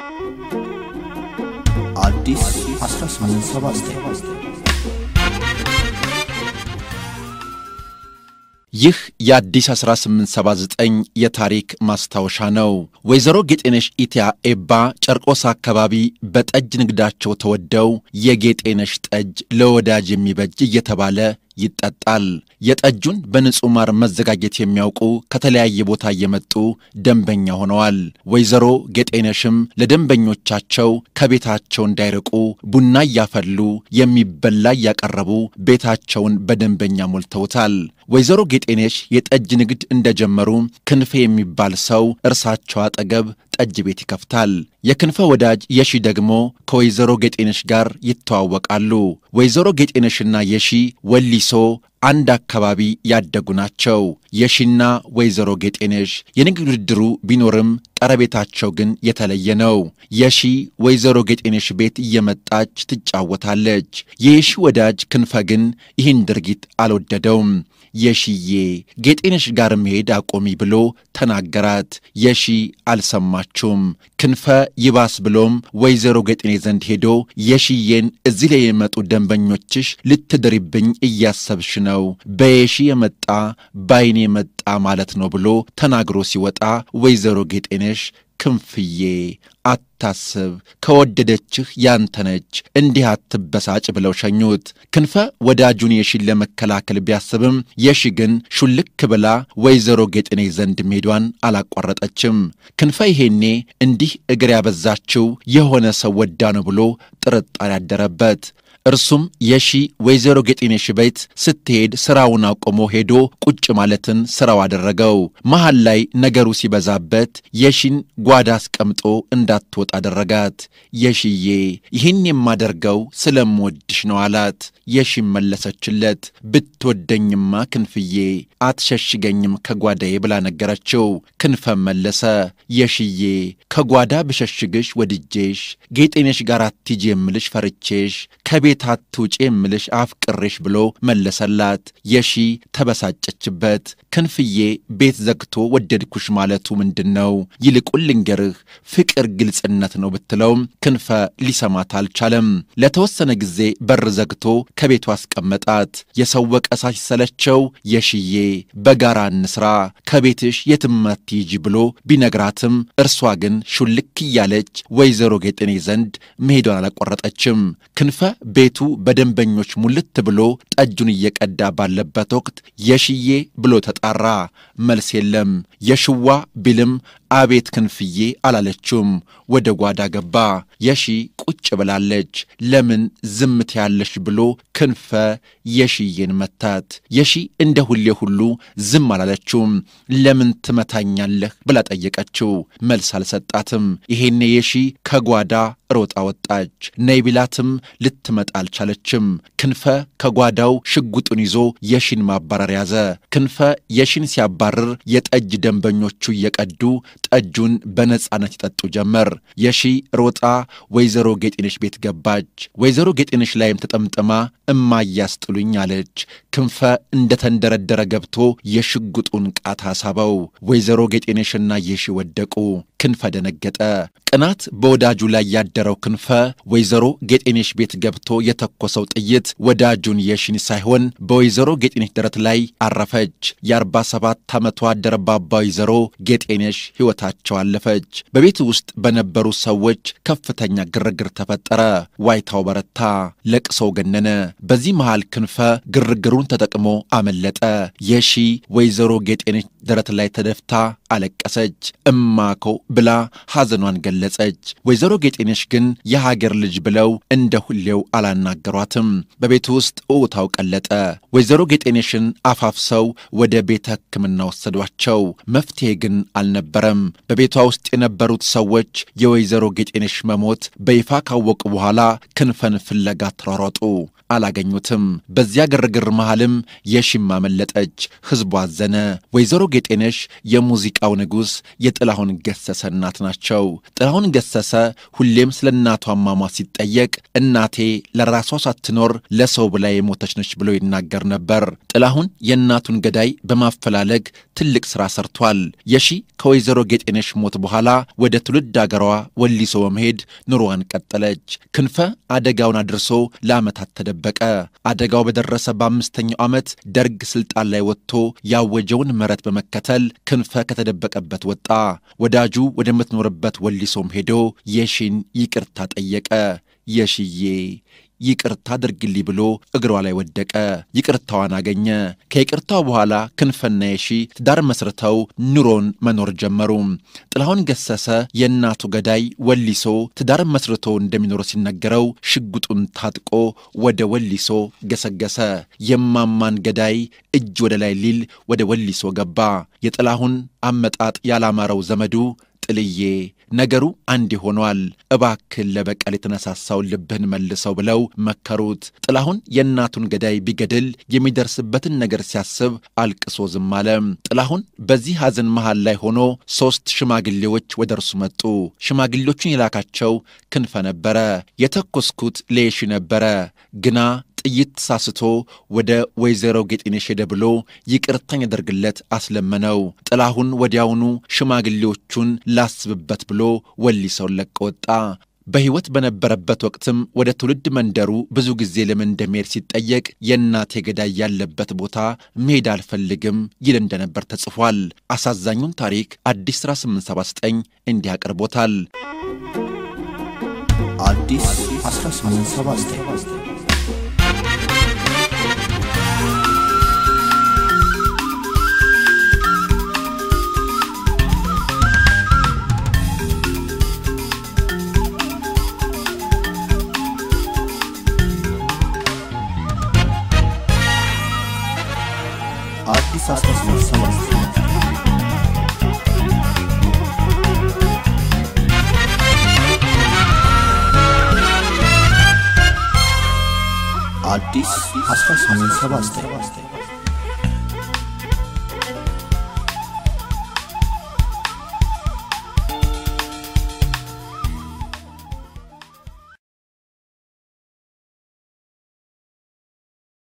ይህ የአዲስ 1879 የታሪክ ማስታወሻ ነው። ወይዘሮ ጌጤነሽ ኢትያ ኤባ ጨርቆስ አካባቢ በጠጅ ንግዳቸው ተወደው የጌጤነሽ ጠጅ ለወዳጅ የሚበጅ እየተባለ ይጠጣል። የጠጁን በንጹህ ማር መዘጋጀት የሚያውቁ ከተለያየ ቦታ እየመጡ ደንበኛ ሆነዋል። ወይዘሮ ጌጤነሽም ለደንበኞቻቸው ከቤታቸው እንዳይርቁ ቡና እያፈሉ የሚበላ እያቀረቡ ቤታቸውን በደንበኛ ሞልተውታል። ወይዘሮ ጌጤነሽ የጠጅ ንግድ እንደጀመሩ ክንፌ የሚባል ሰው እርሳቸው አጠገብ ጠጅ ቤት ይከፍታል። የክንፈ ወዳጅ የሺ ደግሞ ከወይዘሮ ጌጤነሽ ጋር ይተዋወቃሉ። ወይዘሮ ጌጤነሽና የሺ ወሊሶ አንድ አካባቢ ያደጉ ናቸው። የሺና ወይዘሮ ጌጤነሽ የንግድ ውድድሩ ቢኖርም ቀረቤታቸው ግን የተለየ ነው። የሺ ወይዘሮ ጌጤነሽ ቤት እየመጣች ትጫወታለች። የየሺ ወዳጅ ክንፈ ግን ይህን ድርጊት አልወደደውም። የሺዬ ጌጤነሽ ጋር መሄድ አቆሚ ብሎ ተናገራት። የሺ አልሰማችውም። ክንፈ ይባስ ብሎም ወይዘሮ ጌጤኔ ዘንድ ሄዶ የሺዬን እዚህ ላይ የመጡ ደንበኞችሽ ልትድሪብኝ እያሰብሽ ነው፣ በየሺ የመጣ ባይኔ የመጣ ማለት ነው ብሎ ተናግሮ ሲወጣ ወይዘሮ ጌጤነሽ ክንፍዬ አታስብ፣ ከወደደችህ ያንተነች እንዲህ አትበሳጭ ብለው ሸኙት። ክንፈ ወዳጁን የሺን ለመከላከል ቢያስብም የሺ ግን ሹልክ ብላ ወይዘሮ ጌጥኔ ዘንድ መሄዷን አላቋረጠችም። ክንፈ ይሄኔ እንዲህ እግር ያበዛችው የሆነ ሰው ወዳ ነው ብሎ ጥርጣሬ አደረበት። እርሱም የሺ ወይዘሮ ጌጤነሽ ቤት ስትሄድ ስራውን አቆሞ ሄዶ ቁጭ ማለትን ስራው አደረገው። መሃል ላይ ነገሩ ሲበዛበት የሺን ጓዳ አስቀምጦ እንዳትወጣ አደረጋት። የሺዬ ይህን የማደርገው ስለምወድ ነው አላት። የሺም መለሰችለት ብትወደኝማ ክንፍዬ አትሸሽገኝም ከጓዳዬ ብላ ነገረችው። ክንፈም መለሰ የሽዬ ከጓዳ ብሸሽግሽ ወድጄሽ ጌጤነሽ ጋር አትሂጂ የምልሽ ፈርቼሽ ከቤት አትውጪ የምልሽ አፍቅሬሽ ብሎ መለሰላት። የሺ ተበሳጨችበት። ክንፍዬ ቤት ዘግቶ ወደድኩሽ ማለቱ ምንድን ነው? ይልቁን ልንገርህ ፍቅር ግልጽነት ነው ብትለውም ክንፈ ሊሰማት አልቻለም። ለተወሰነ ጊዜ በር ዘግቶ ከቤቱ አስቀመጣት። የሰው ወቀሳሽ ሰለቸው። የሽዬ በጋራ እንስራ ከቤትሽ የትም አትሂጂ ብሎ ቢነግራትም እርሷ ግን ሹልክ እያለች ወይዘሮ ጌጤኔ ዘንድ መሄዷን አላቆረጠችም። ክንፈ ቤቱ በደንበኞች ሙልት ብሎ ጠጁን እየቀዳ ባለበት ወቅት የሽዬ ብሎ ተጣራ። መልስ የለም። የሽዋ ቢልም አቤት ክንፍዬ አላለችውም። ወደ ጓዳ ገባ። የሺ ቁጭ ብላለች። ለምን ዝምት ያለሽ ብሎ ክንፈ የሺዬን መታት። የሺ እንደ ሁሌ ሁሉ ዝም አላለችውም። ለምን ትመታኛለህ ብላ ጠየቀችው። መልስ አልሰጣትም። ይሄኔ የሺ ከጓዳ ሮጣ ወጣች። ነይቢላትም ልትመጣ አልቻለችም። ክንፈ ከጓዳው ሽጉጡን ይዞ የሺን ማባረር ያዘ። ክንፈ የሺን ሲያባርር የጠጅ ደንበኞቹ እየቀዱ ጠጁን በነጻነት ይጠጡ ጀመር። የሺ ሮጣ ወይዘሮ ጌጤነሽ ቤት ገባች። ወይዘሮ ጌጤነሽ ላይም ተጠምጥማ እማያስጥሉኝ አለች። ክንፈ እንደተንደረደረ ገብቶ የሽጉጡን ቃት አሳበው። ወይዘሮ ጌጤነሽና የሺ ወደቁ። ክንፈ ደነገጠ። ቅናት በወዳጁ ላይ ያደረው ክንፈ ወይዘሮ ጌጤነሽ ቤት ገብቶ የተኮሰው ጥይት ወዳጁን የሺን ሳይሆን በወይዘሮ ጌጤነሽ ደረት ላይ አረፈች። የ47 ዓመቷ ደረባባ ወይዘሮ ጌጤነሽ ሕይወታቸው አለፈች። በቤት ውስጥ በነበሩ ሰዎች ከፍተኛ ግርግር ተፈጠረ። ዋይታው በረታ፣ ለቅሶው ገነነ። በዚህ መሃል ክንፈ ግርግሩን ተጠቅሞ አመለጠ። የሺ ወይዘሮ ጌጤነች ደረት ላይ ተደፍታ አለቀሰች። እማኮ ብላ ሐዘኗን ገለጸች። ወይዘሮ ጌጤነች ግን የሀገር ልጅ ብለው እንደ ሁሌው አላናገሯትም። በቤት ውስጥ እውታው ቀለጠ። ወይዘሮ ጌጤነሽን አፋፍሰው ወደ ቤተ ሕክምና ወሰዷቸው። መፍትሄ ግን አልነበረም። በቤቷ ውስጥ የነበሩት ሰዎች የወይዘሮ ጌጤነሽ መሞት በይፋ ካወቁ በኋላ ክንፈን ፍለጋ ተሯሯጡ። አላገኙትም። በዚያ ግርግር መሃልም የሽማ መለጠች፣ ህዝቡ አዘነ። ወይዘሮ ጌጤነሽ የሙዚቃው ንጉሥ የጥላሁን ገሰሰ እናት ናቸው። ጥላሁን ገሰሰ ሁሌም ስለ እናቱ አሟሟት ሲጠየቅ እናቴ ለራሷ ሳትኖር ለሰው ብላ የሞተች ነች ብሎ ይናገር ነበር። ጥላሁን የእናቱን ገዳይ በማፈላለግ ትልቅ ሥራ ሰርቷል። የሺ ከወይዘሮ ጌጤነሽ ሞት በኋላ ወደ ትውልድ አገሯ ወሊሶ በመሄድ ኑሮዋን ቀጠለች። ክንፈ አደጋውን አድርሶ ለዓመታት ተደበ ተጠበቀ። አደጋው በደረሰ በአምስተኛው ዓመት ደርግ ስልጣን ላይ ወጥቶ ያወጀውን ምሕረት በመከተል ክንፈ ከተደበቀበት ወጣ። ወዳጁ ወደምትኖርበት ወሊሶም ሄዶ የሺን ይቅርታ ጠየቀ። የሽዬ ይቅርታ አድርግልኝ ብሎ እግሯ ላይ ወደቀ። ይቅርታዋን አገኘ። ከይቅርታዋ በኋላ ክንፈና የሺ ትዳር መስርተው ኑሮን መኖር ጀመሩ። ጥላሁን ገሰሰ የእናቱ ገዳይ ወሊሶ ትዳር መስርቶ እንደሚኖር ሲነገረው ሽጉጡን ታጥቆ ወደ ወሊሶ ገሰገሰ። የማማን ገዳይ እጅ ወደ ላይ ሊል ወደ ወሊሶ ገባ። የጥላሁን አመጣጥ ያላማረው ዘመዱ ጥልዬ ነገሩ አንድ ሆኗል፣ እባክን ለበቀል የተነሳሳውን ልብህን መልሰው ብለው መከሩት። ጥላሁን የእናቱን ገዳይ ቢገድል የሚደርስበትን ነገር ሲያስብ አልቅሶ ዝም አለ። ጥላሁን በዚህ ሐዘን መሃል ላይ ሆኖ ሦስት ሽማግሌዎች ወደ እርሱ መጡ። ሽማግሌዎቹን የላካቸው ክንፈ ነበረ። የተኮስኩት ሌሺ ነበረ ግና ጥይት ተሳስቶ ወደ ወይዘሮ ጌጤነሽ ሄደ ብሎ ይቅርታን ያደርግለት አስለመነው። ጥላሁን ወዲያውኑ ሽማግሌዎቹን ላስብበት ብሎ ወሊሰውን ለቀ ወጣ። በሕይወት በነበረበት ወቅትም ወደ ትውልድ መንደሩ ብዙ ጊዜ ለምን እንደሚሄድ ሲጠየቅ የእናቴ ገዳይ ያለበት ቦታ መሄድ አልፈልግም ይል እንደነበር ተጽፏል። አሳዛኙን ታሪክ አዲስ 879 እንዲህ አቅርቦታል። አዲስ 1879 satisfação. አዲስ 18 ሰባት